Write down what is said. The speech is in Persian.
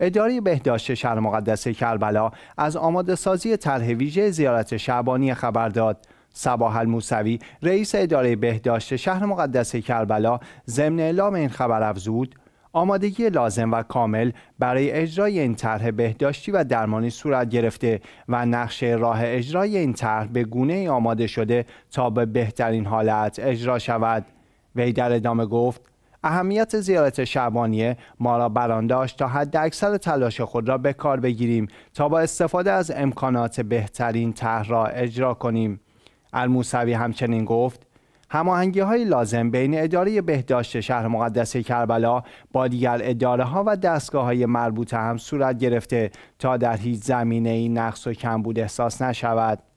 اداره بهداشت شهر مقدس کربلا از آماده سازی طرح ویژه زیارت شعبانی خبر داد صباح الموسوی رئیس اداره بهداشت شهر مقدس کربلا ضمن اعلام این خبر افزود آمادگی لازم و کامل برای اجرای این طرح بهداشتی و درمانی صورت گرفته و نقشه راه اجرای این طرح به گونه ای آماده شده تا به بهترین حالت اجرا شود وی در ادامه گفت اهمیت زیارت شعبانیه ما را برانداشت داشت تا حد اکثر تلاش خود را به کار بگیریم تا با استفاده از امکانات بهترین طرح را اجرا کنیم الموسوی همچنین گفت هماهنگی های لازم بین اداره بهداشت شهر مقدس کربلا با دیگر اداره ها و دستگاه های مربوطه هم صورت گرفته تا در هیچ زمینه نقص و کمبود احساس نشود